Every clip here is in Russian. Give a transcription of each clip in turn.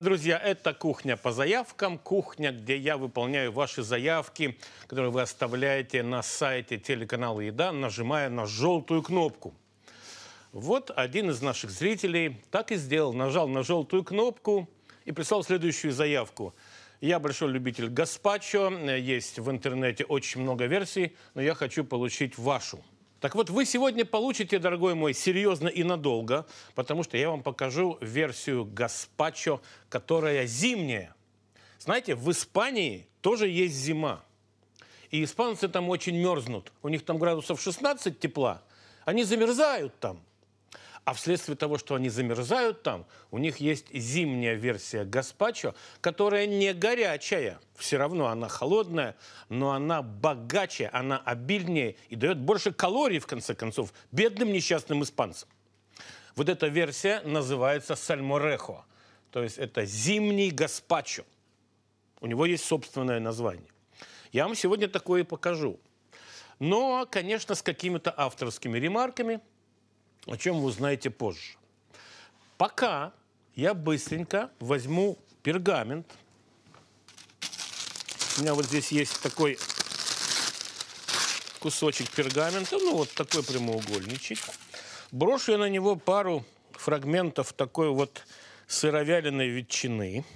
Друзья, это кухня по заявкам, кухня, где я выполняю ваши заявки, которые вы оставляете на сайте телеканала «Еда», нажимая на желтую кнопку. Вот один из наших зрителей так и сделал, нажал на желтую кнопку и прислал следующую заявку. Я большой любитель гаспачо, есть в интернете очень много версий, но я хочу получить вашу. Так вот, вы сегодня получите, дорогой мой, серьезно и надолго, потому что я вам покажу версию гаспачо, которая зимняя. Знаете, в Испании тоже есть зима. И испанцы там очень мерзнут. У них там градусов 16 тепла. Они замерзают там. А вследствие того, что они замерзают там, у них есть зимняя версия гаспачо, которая не горячая. Все равно она холодная, но она богаче, она обильнее и дает больше калорий, в конце концов, бедным несчастным испанцам. Вот эта версия называется сальморехо. То есть это зимний гаспачо. У него есть собственное название. Я вам сегодня такое и покажу. Но, конечно, с какими-то авторскими ремарками – о чем вы узнаете позже. Пока я быстренько возьму пергамент. У меня вот здесь есть такой кусочек пергамента, ну вот такой прямоугольничек. Брошу я на него пару фрагментов такой вот сыровяленой ветчины –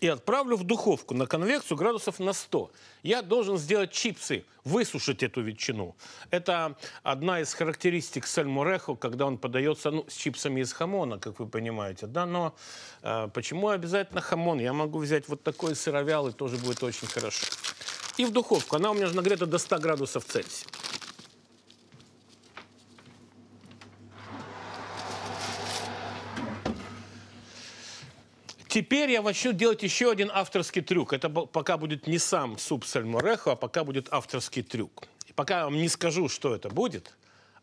и отправлю в духовку на конвекцию градусов на 100. Я должен сделать чипсы, высушить эту ветчину. Это одна из характеристик сальмурехо, когда он подается ну, с чипсами из хамона, как вы понимаете. Да? Но э, почему обязательно хамон? Я могу взять вот такой сыровял и тоже будет очень хорошо. И в духовку. Она у меня же нагрета до 100 градусов Цельсия. Теперь я начну делать еще один авторский трюк. Это пока будет не сам суп сальморехо, а пока будет авторский трюк. И пока я вам не скажу, что это будет,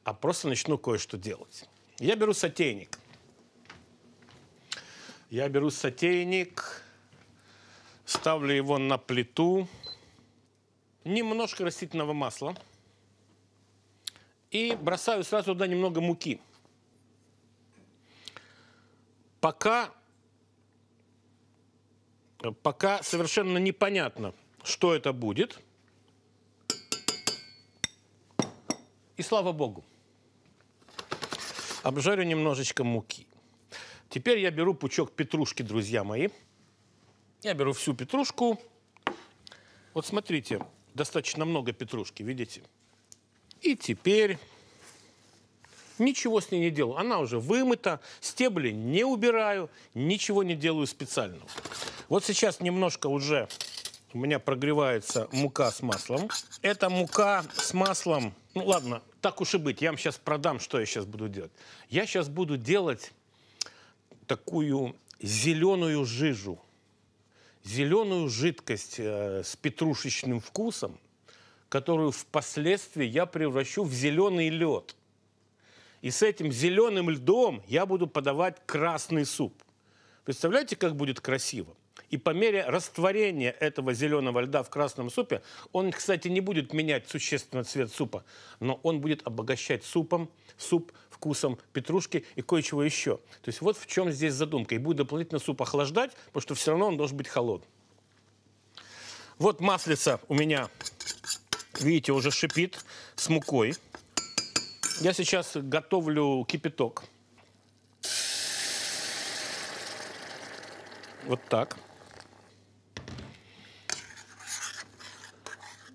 а просто начну кое-что делать. Я беру сотейник. Я беру сотейник, ставлю его на плиту, немножко растительного масла и бросаю сразу туда немного муки. Пока Э, пока совершенно непонятно, что это будет. И слава богу. Обжарю немножечко муки. Теперь я беру пучок петрушки, друзья мои. Я беру всю петрушку. Вот смотрите, достаточно много петрушки, видите? И теперь ничего с ней не делаю. Она уже вымыта, стебли не убираю, ничего не делаю специального. Вот сейчас немножко уже у меня прогревается мука с маслом. Это мука с маслом, ну ладно, так уж и быть, я вам сейчас продам, что я сейчас буду делать. Я сейчас буду делать такую зеленую жижу, зеленую жидкость э, с петрушечным вкусом, которую впоследствии я превращу в зеленый лед – и с этим зеленым льдом я буду подавать красный суп. Представляете, как будет красиво? И по мере растворения этого зеленого льда в красном супе, он, кстати, не будет менять существенно цвет супа, но он будет обогащать супом, суп вкусом петрушки и кое-чего еще. То есть вот в чем здесь задумка. И будет дополнительно суп охлаждать, потому что все равно он должен быть холодным. Вот маслица у меня, видите, уже шипит с мукой. Я сейчас готовлю кипяток. Вот так.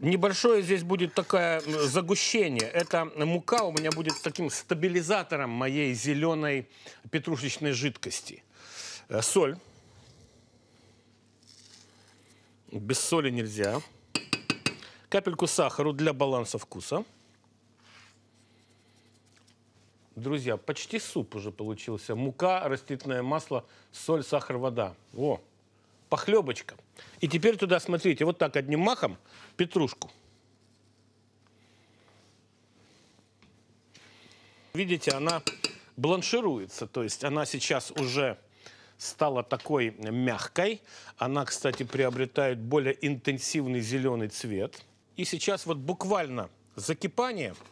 Небольшое здесь будет такое загущение. Это мука у меня будет таким стабилизатором моей зеленой петрушечной жидкости. Э, соль. Без соли нельзя. Капельку сахара для баланса вкуса. Друзья, почти суп уже получился. Мука, растительное масло, соль, сахар, вода. О, похлебочка. И теперь туда, смотрите, вот так одним махом петрушку. Видите, она бланшируется, то есть она сейчас уже стала такой мягкой. Она, кстати, приобретает более интенсивный зеленый цвет. И сейчас вот буквально закипание –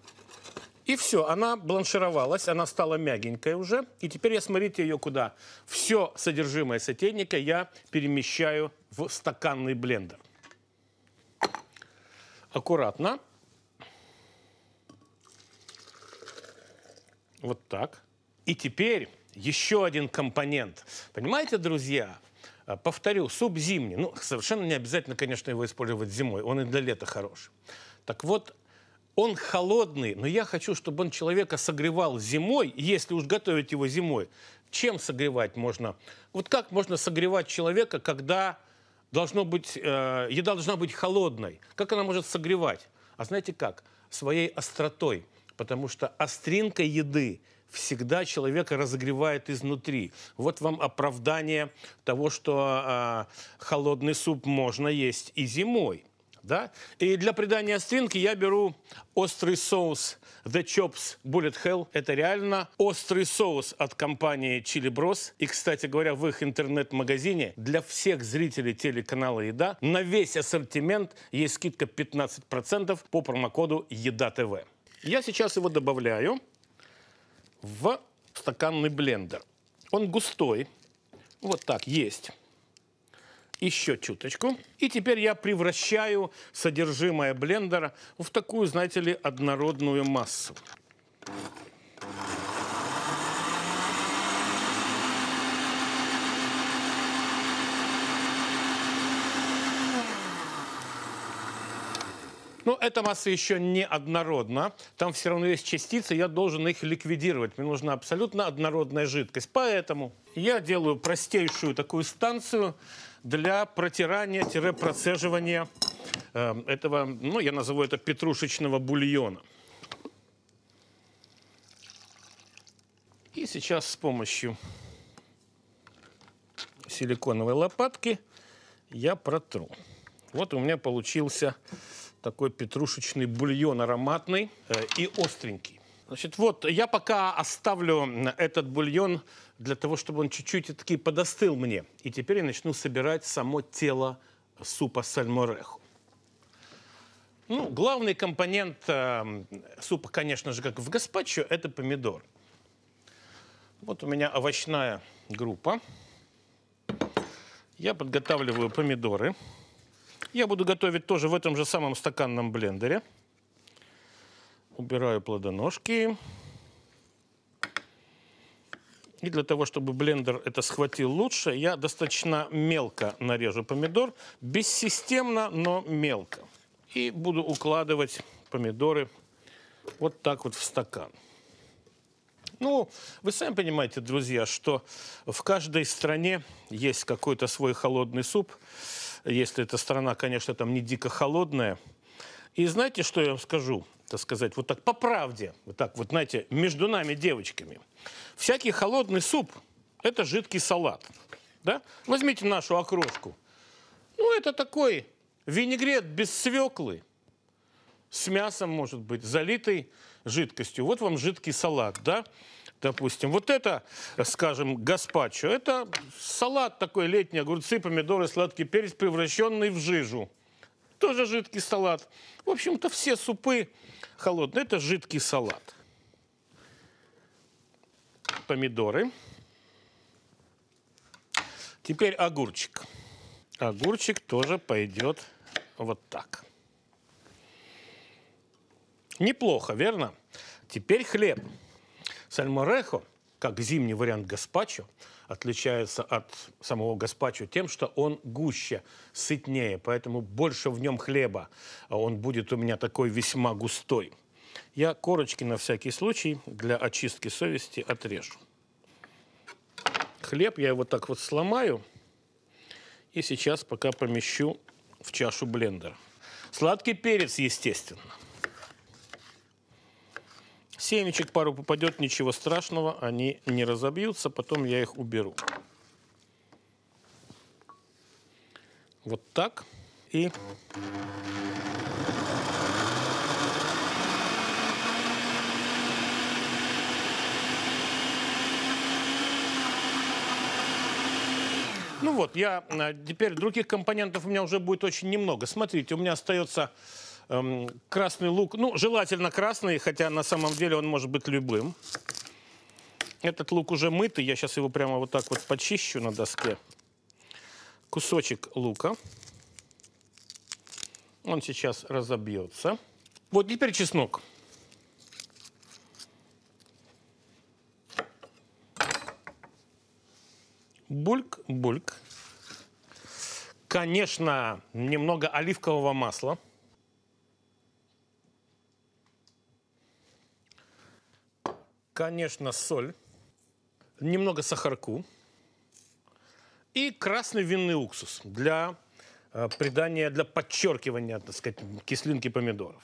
и все, она бланшировалась, она стала мягенькой уже. И теперь я, смотрите, ее куда? Все содержимое сотейника я перемещаю в стаканный блендер. Аккуратно. Вот так. И теперь еще один компонент. Понимаете, друзья, э, повторю, суп зимний. Ну, совершенно не обязательно, конечно, его использовать зимой. Он и для лета хорош. Так вот, он холодный, но я хочу, чтобы он человека согревал зимой, если уж готовить его зимой. Чем согревать можно? Вот как можно согревать человека, когда должно быть, э, еда должна быть холодной? Как она может согревать? А знаете как? Своей остротой. Потому что остринка еды всегда человека разогревает изнутри. Вот вам оправдание того, что э, холодный суп можно есть и зимой да? И для придания остринки я беру острый соус The Chops Bullet Hell. Это реально острый соус от компании Chili Bros. И, кстати говоря, в их интернет-магазине для всех зрителей телеканала «Еда» на весь ассортимент есть скидка 15% по промокоду «Еда ТВ». Я сейчас его добавляю в стаканный блендер. Он густой. Вот так, есть еще чуточку. И теперь я превращаю содержимое блендера в такую, знаете ли, однородную массу. Но эта масса еще не однородна. Там все равно есть частицы, я должен их ликвидировать. Мне нужна абсолютно однородная жидкость. Поэтому я делаю простейшую такую станцию – для протирания-процеживания э, этого, ну, я назову это петрушечного бульона. И сейчас с помощью силиконовой лопатки я протру. Вот у меня получился такой петрушечный бульон ароматный э, и остренький. Значит, вот я пока оставлю этот бульон для того, чтобы он чуть-чуть таки подостыл мне. И теперь я начну собирать само тело супа сальмореху. Ну, главный компонент э, супа, конечно же, как в гаспачо, это помидор. Вот у меня овощная группа. Я подготавливаю помидоры. Я буду готовить тоже в этом же самом стаканном блендере убираю плодоножки. И для того, чтобы блендер это схватил лучше, я достаточно мелко нарежу помидор. Бессистемно, но мелко. И буду укладывать помидоры вот так вот в стакан. Ну, вы сами понимаете, друзья, что в каждой стране есть какой-то свой холодный суп. Если эта страна, конечно, там не дико холодная. И знаете, что я вам скажу? так сказать, вот так по правде, вот так вот, знаете, между нами девочками. Всякий холодный суп – это жидкий салат. Да? Возьмите нашу окрошку. Ну, это такой винегрет без свеклы, с мясом, может быть, залитый жидкостью. Вот вам жидкий салат, да? Допустим, вот это, скажем, гаспачо, это салат такой летний, огурцы, помидоры, сладкий перец, превращенный в жижу тоже жидкий салат. В общем-то, все супы холодные – это жидкий салат. Помидоры. Теперь огурчик. Огурчик тоже пойдет вот так. Неплохо, верно? Теперь хлеб. Сальморехо, как зимний вариант гаспачо, отличается от самого гаспачо тем, что он гуще, сытнее, поэтому больше в нем хлеба. Он будет у меня такой весьма густой. Я корочки на всякий случай для очистки совести отрежу. Хлеб я его так вот сломаю и сейчас пока помещу в чашу блендера. Сладкий перец, естественно – Семечек пару попадет, ничего страшного, они не разобьются, потом я их уберу. Вот так. И Ну вот, я а, теперь других компонентов у меня уже будет очень немного. Смотрите, у меня остается эм, красный лук, ну, желательно красный, хотя на самом деле он может быть любым. Этот лук уже мытый, я сейчас его прямо вот так вот почищу на доске. Кусочек лука. Он сейчас разобьется. Вот теперь чеснок. Бульк, бульк. Конечно, немного оливкового масла. конечно, соль, немного сахарку и красный винный уксус для э, придания, для подчеркивания, так сказать, кислинки помидоров.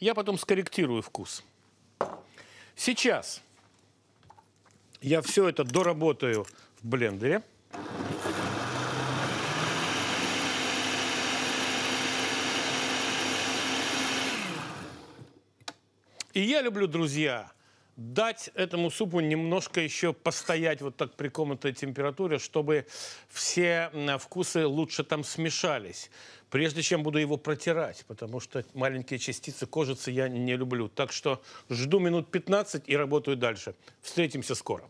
Я потом скорректирую вкус. Сейчас я все это доработаю в блендере. И я люблю, друзья, дать этому супу немножко еще постоять вот так при комнатной температуре, чтобы все вкусы лучше там смешались. Прежде чем буду его протирать, потому что маленькие частицы кожицы я не люблю. Так что жду минут 15 и работаю дальше. Встретимся скоро.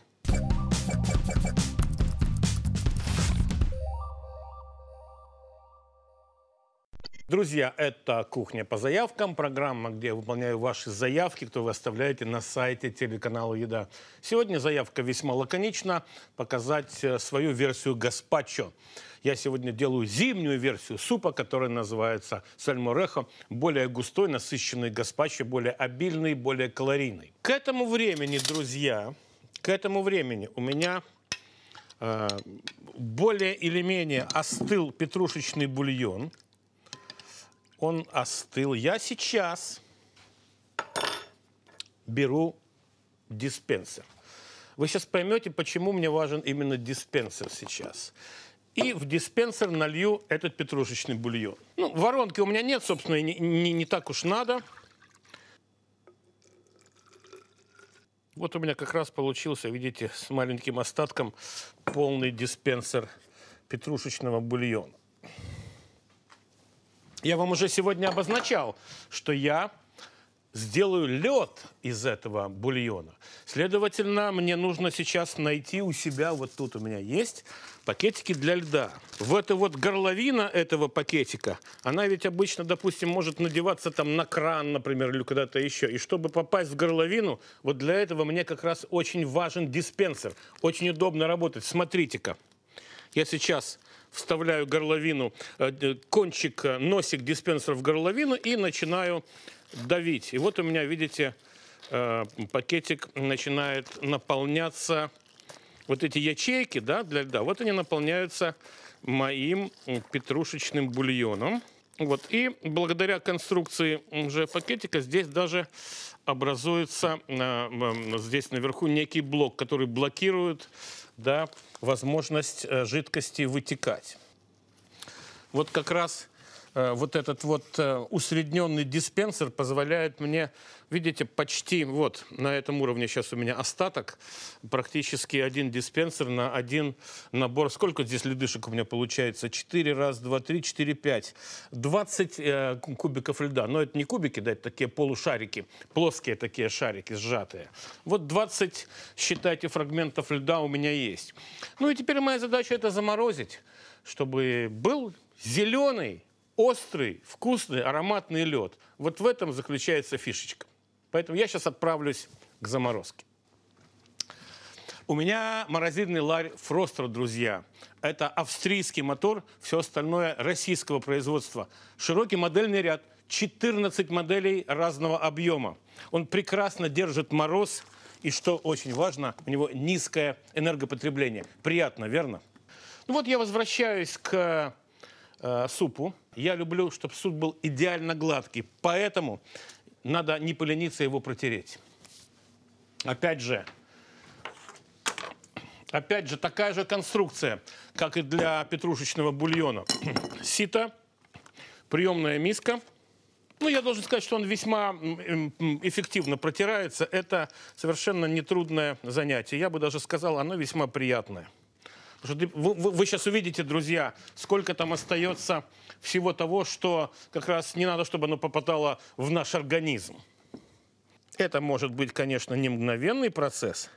Друзья, это «Кухня по заявкам», программа, где я выполняю ваши заявки, которые вы оставляете на сайте телеканала «Еда». Сегодня заявка весьма лаконична – показать э, свою версию «Гаспачо». Я сегодня делаю зимнюю версию супа, который называется сальморехо, более густой, насыщенный гаспачо, более обильный, более калорийный. К этому времени, друзья, к этому времени у меня э, более или менее остыл петрушечный бульон – он остыл. Я сейчас беру диспенсер. Вы сейчас поймете, почему мне важен именно диспенсер сейчас. И в диспенсер налью этот петрушечный бульон. Ну, воронки у меня нет, собственно, и не, не, не так уж надо. Вот у меня как раз получился, видите, с маленьким остатком полный диспенсер петрушечного бульона. Я вам уже сегодня обозначал, что я сделаю лед из этого бульона. Следовательно, мне нужно сейчас найти у себя, вот тут у меня есть пакетики для льда. В эту вот горловина этого пакетика, она ведь обычно, допустим, может надеваться там на кран, например, или куда-то еще. И чтобы попасть в горловину, вот для этого мне как раз очень важен диспенсер. Очень удобно работать. Смотрите-ка. Я сейчас вставляю горловину, э, кончик, э, носик диспенсера в горловину и начинаю давить. И вот у меня, видите, э, пакетик начинает наполняться. Вот эти ячейки да, для льда, вот они наполняются моим петрушечным бульоном. Вот. И благодаря конструкции уже пакетика здесь даже образуется здесь наверху некий блок, который блокирует да, возможность э, жидкости вытекать. Вот как раз Э, вот этот вот э, усредненный диспенсер позволяет мне, видите, почти вот на этом уровне сейчас у меня остаток, практически один диспенсер на один набор. Сколько здесь ледышек у меня получается? 4, раз, 2, 3, 4, 5. 20 кубиков льда. Но это не кубики, да, это такие полушарики, плоские такие шарики сжатые. Вот 20, считайте, фрагментов льда у меня есть. Ну и теперь моя задача это заморозить, чтобы был зеленый острый, вкусный, ароматный лед. Вот в этом заключается фишечка. Поэтому я сейчас отправлюсь к заморозке. У меня морозильный ларь Фростер, друзья. Это австрийский мотор, все остальное российского производства. Широкий модельный ряд, 14 моделей разного объема. Он прекрасно держит мороз, и что очень важно, у него низкое энергопотребление. Приятно, верно? Ну вот я возвращаюсь к э, супу. Я люблю, чтобы суд был идеально гладкий, поэтому надо не полениться его протереть. Опять же, опять же такая же конструкция, как и для петрушечного бульона. Сито, приемная миска. Ну, я должен сказать, что он весьма эм, эффективно протирается. Это совершенно нетрудное занятие. Я бы даже сказал, оно весьма приятное. Потому что ты, вы, вы, вы сейчас увидите, друзья, сколько там остается всего того, что как раз не надо, чтобы оно попадало в наш организм. Это может быть, конечно, не мгновенный процесс.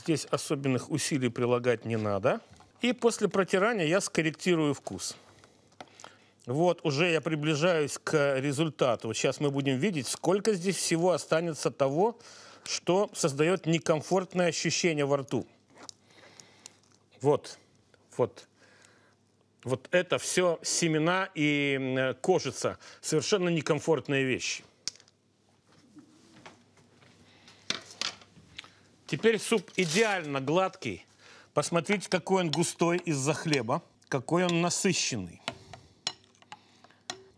Здесь особенных усилий прилагать не надо. И после протирания я скорректирую вкус. Вот уже я приближаюсь к результату. Вот сейчас мы будем видеть, сколько здесь всего останется того, что создает некомфортное ощущение во рту. Вот, вот. Вот это все семена и кожица. Совершенно некомфортные вещи. Теперь суп идеально гладкий. Посмотрите, какой он густой из-за хлеба, какой он насыщенный.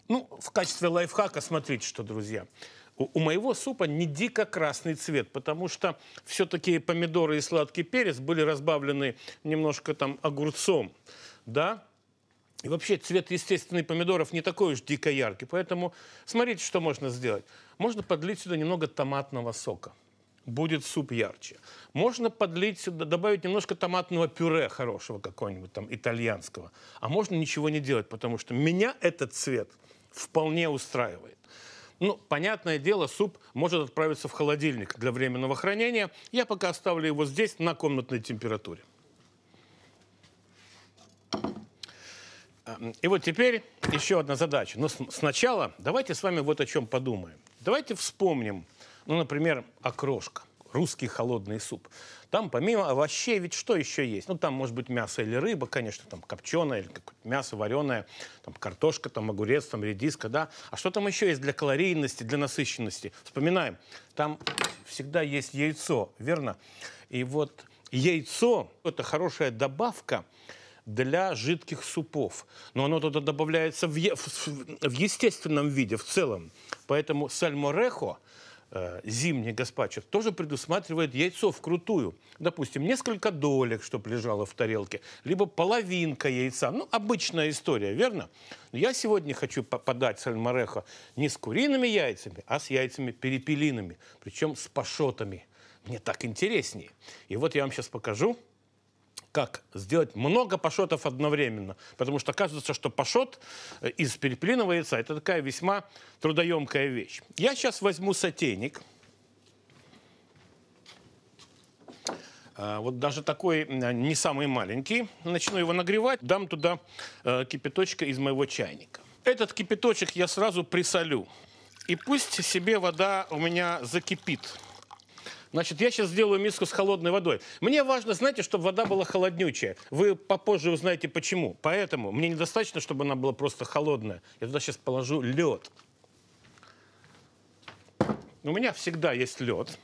Ну, в качестве лайфхака смотрите, что, друзья у моего супа не дико красный цвет, потому что все-таки помидоры и сладкий перец были разбавлены немножко там огурцом, да, и вообще цвет естественных помидоров не такой уж дико яркий. Поэтому смотрите, что можно сделать. Можно подлить сюда немного томатного сока. Будет суп ярче. Можно подлить сюда, добавить немножко томатного пюре хорошего какого-нибудь там итальянского. А можно ничего не делать, потому что меня этот цвет вполне устраивает. Ну, понятное дело, суп может отправиться в холодильник для временного хранения. Я пока оставлю его здесь на комнатной температуре. Эм, и вот теперь еще одна задача. Но ну, сначала давайте с вами вот о чем подумаем. Давайте вспомним, ну, например, окрошка русский холодный суп. Там помимо овощей ведь что еще есть? Ну, там может быть мясо или рыба, конечно, там копченое или мясо вареное, там картошка, там огурец, там редиска, да. А что там еще есть для калорийности, для насыщенности? Вспоминаем, там всегда есть яйцо, верно? И вот яйцо – это хорошая добавка, для жидких супов. Но оно туда добавляется в, е- в, в естественном виде, в целом. Поэтому сальморехо Э, зимний газпачо тоже предусматривает яйцо вкрутую. Допустим, несколько долек, чтобы лежало в тарелке, либо половинка яйца. Ну, обычная история, верно? Но я сегодня хочу подать сальмарехо не с куриными яйцами, а с яйцами-перепелиными, причем с пашотами. Мне так интереснее. И вот я вам сейчас покажу – как сделать много пашотов одновременно. Потому что кажется, что пашот э, из перепелиного яйца – это такая весьма трудоемкая вещь. Я сейчас возьму сотейник. А, вот даже такой а, не самый маленький. Начну его нагревать, дам туда э, кипяточка из моего чайника. Этот кипяточек я сразу присолю. И пусть себе вода у меня закипит. Значит, я сейчас сделаю миску с холодной водой. Мне важно, знаете, чтобы вода была холоднючая. Вы попозже узнаете почему. Поэтому мне недостаточно, чтобы она была просто холодная. Я туда сейчас положу лед. У меня всегда есть лед.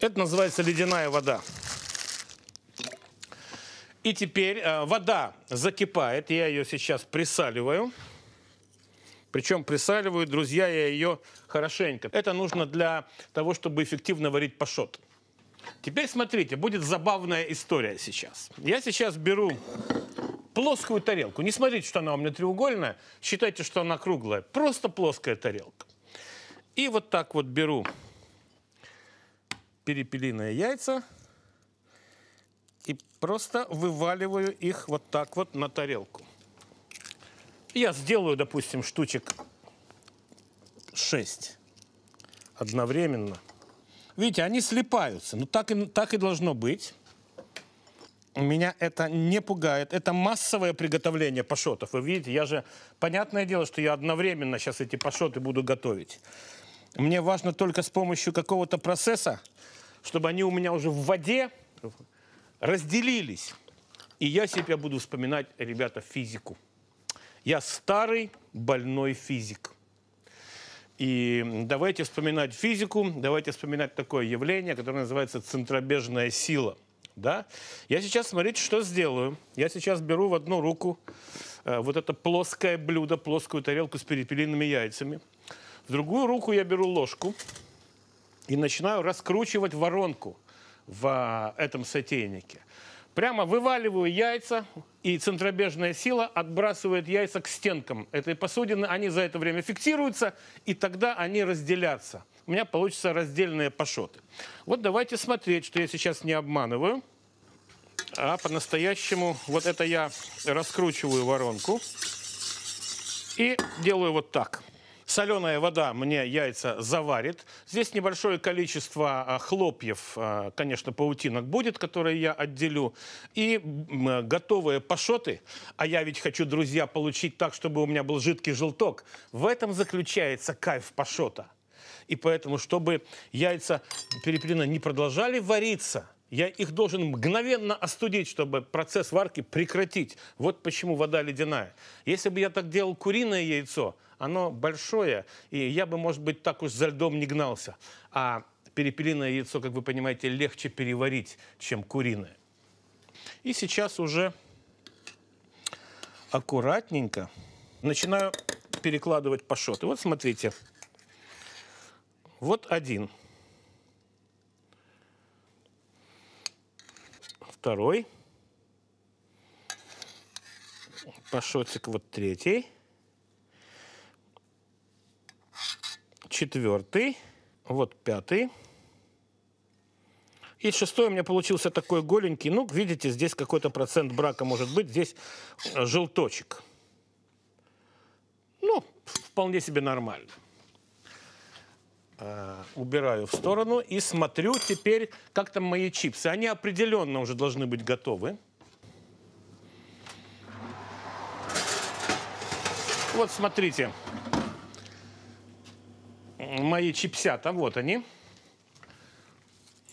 Это называется ледяная вода. И теперь э, вода закипает, я ее сейчас присаливаю. Причем присаливают друзья я ее хорошенько. Это нужно для того, чтобы эффективно варить пашот. Теперь смотрите, будет забавная история сейчас. Я сейчас беру плоскую тарелку. Не смотрите, что она у меня треугольная. Считайте, что она круглая. Просто плоская тарелка. И вот так вот беру перепелиные яйца и просто вываливаю их вот так вот на тарелку. Я сделаю, допустим, штучек 6 одновременно. Видите, они слипаются. Ну, так и, так и должно быть. Меня это не пугает. Это массовое приготовление пашотов. Вы видите, я же... Понятное дело, что я одновременно сейчас эти пашоты буду готовить. Мне важно только с помощью какого-то процесса, чтобы они у меня уже в воде разделились. И я себя буду вспоминать, ребята, физику. Я старый больной физик. И давайте вспоминать физику, давайте вспоминать такое явление, которое называется центробежная сила. Да? Я сейчас, смотрите, что сделаю. Я сейчас беру в одну руку э, вот это плоское блюдо, плоскую тарелку с перепелиными яйцами. В другую руку я беру ложку и начинаю раскручивать воронку в а, этом сотейнике. Прямо вываливаю яйца, и центробежная сила отбрасывает яйца к стенкам этой посудины. Они за это время фиксируются, и тогда они разделятся. У меня получатся раздельные пашоты. Вот давайте смотреть, что я сейчас не обманываю. А по-настоящему вот это я раскручиваю воронку и делаю вот так. Соленая вода мне яйца заварит. Здесь небольшое количество а, хлопьев, а, конечно, паутинок будет, которые я отделю. И а, готовые пашоты, а я ведь хочу, друзья, получить так, чтобы у меня был жидкий желток. В этом заключается кайф пашота. И поэтому, чтобы яйца перепелина не продолжали вариться, я их должен мгновенно остудить, чтобы процесс варки прекратить. Вот почему вода ледяная. Если бы я так делал куриное яйцо, оно большое, и я бы, может быть, так уж за льдом не гнался. А перепелиное яйцо, как вы понимаете, легче переварить, чем куриное. И сейчас уже аккуратненько начинаю перекладывать пашот. И вот смотрите, вот один, второй, пашотик вот третий – четвертый, вот пятый. И шестой у меня получился такой голенький. Ну, видите, здесь какой-то процент брака может быть. Здесь э, желточек. Ну, вполне себе нормально. Э, убираю в сторону и смотрю теперь, как там мои чипсы. Они определенно уже должны быть готовы. Вот Смотрите мои чипсята, вот они.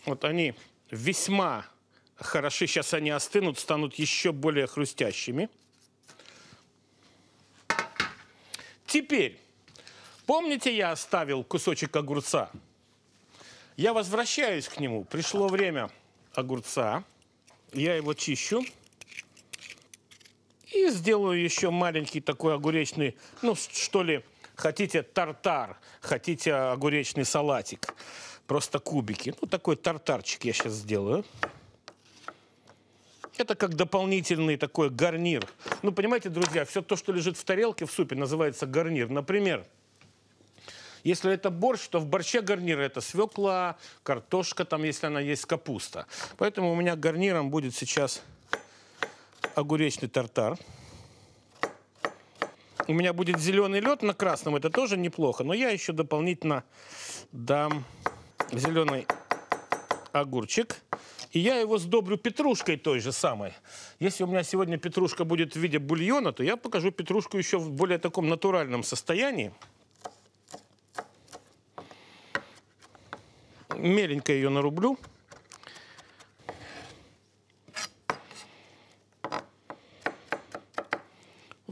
Вот они весьма хороши. Сейчас они остынут, станут еще более хрустящими. Теперь, помните, я оставил кусочек огурца? Я возвращаюсь к нему. Пришло время огурца. Я его чищу. И сделаю еще маленький такой огуречный, ну, что ли, Хотите тартар, хотите огуречный салатик. Просто кубики. Ну, такой тартарчик я сейчас сделаю. Это как дополнительный такой гарнир. Ну, понимаете, друзья, все то, что лежит в тарелке в супе, называется гарнир. Например, если это борщ, то в борще гарнир это свекла, картошка, там, если она есть, капуста. Поэтому у меня гарниром будет сейчас огуречный тартар у меня будет зеленый лед на красном, это тоже неплохо. Но я еще дополнительно дам зеленый огурчик. И я его сдоблю петрушкой той же самой. Если у меня сегодня петрушка будет в виде бульона, то я покажу петрушку еще в более таком натуральном состоянии. Меленько ее нарублю.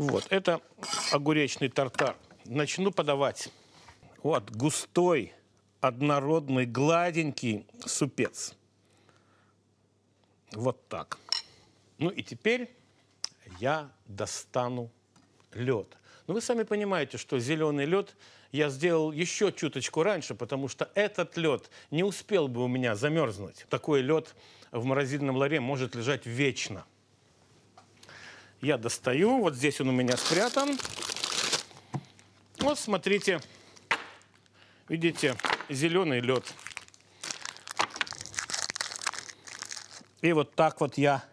Вот, это огуречный тартар. Начну подавать. Вот, густой, однородный, гладенький супец. Вот так. Ну и теперь я достану лед. Но ну, вы сами понимаете, что зеленый лед я сделал еще чуточку раньше, потому что этот лед не успел бы у меня замерзнуть. Такой лед в морозильном ларе может лежать вечно. Я достаю. Вот здесь он у меня спрятан. Вот смотрите. Видите, зеленый лед. И вот так вот я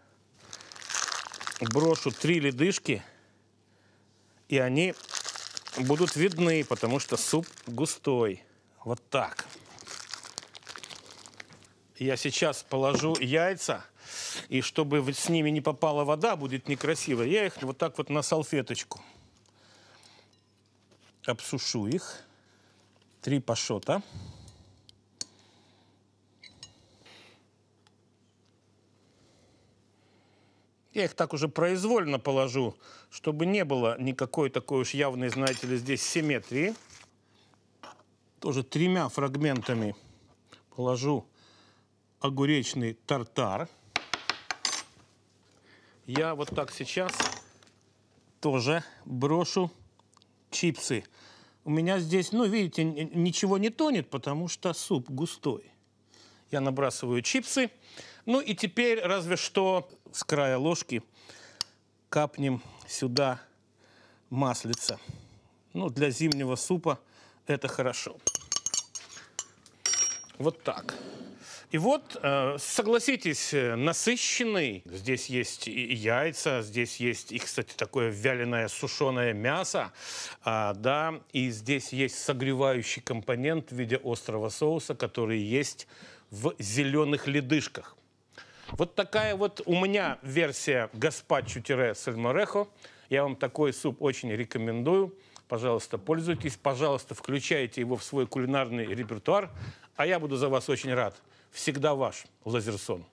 брошу три ледышки, и они будут видны, потому что суп густой. Вот так. Я сейчас положу яйца и чтобы с ними не попала вода, будет некрасиво, я их вот так вот на салфеточку обсушу их. Три пашота. Я их так уже произвольно положу, чтобы не было никакой такой уж явной, знаете ли, здесь симметрии. Тоже тремя фрагментами положу огуречный тартар я вот так сейчас тоже брошу чипсы. У меня здесь, ну, видите, ничего не тонет, потому что суп густой. Я набрасываю чипсы. Ну и теперь разве что с края ложки капнем сюда маслица. Ну, для зимнего супа это хорошо. Вот так. И вот, э, согласитесь, э, насыщенный. Здесь есть и яйца, здесь есть и, кстати, такое вяленое сушеное мясо, а, да, и здесь есть согревающий компонент в виде острого соуса, который есть в зеленых ледышках. Вот такая вот у меня версия гаспачо-сальморехо. Я вам такой суп очень рекомендую. Пожалуйста, пользуйтесь, пожалуйста, включайте его в свой кулинарный репертуар. А я буду за вас очень рад всегда ваш Лазерсон.